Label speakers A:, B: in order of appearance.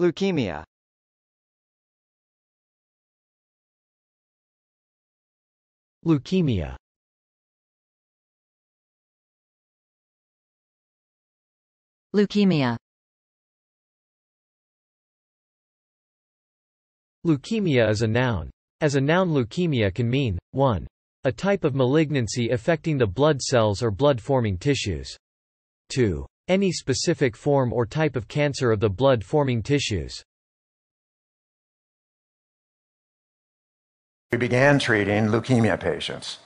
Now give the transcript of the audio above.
A: Leukemia Leukemia Leukemia Leukemia is a noun. As a noun leukemia
B: can mean, 1. A type of malignancy affecting the blood cells or blood-forming tissues. 2 any specific form or type of cancer of the blood-forming
A: tissues. We began treating leukemia patients.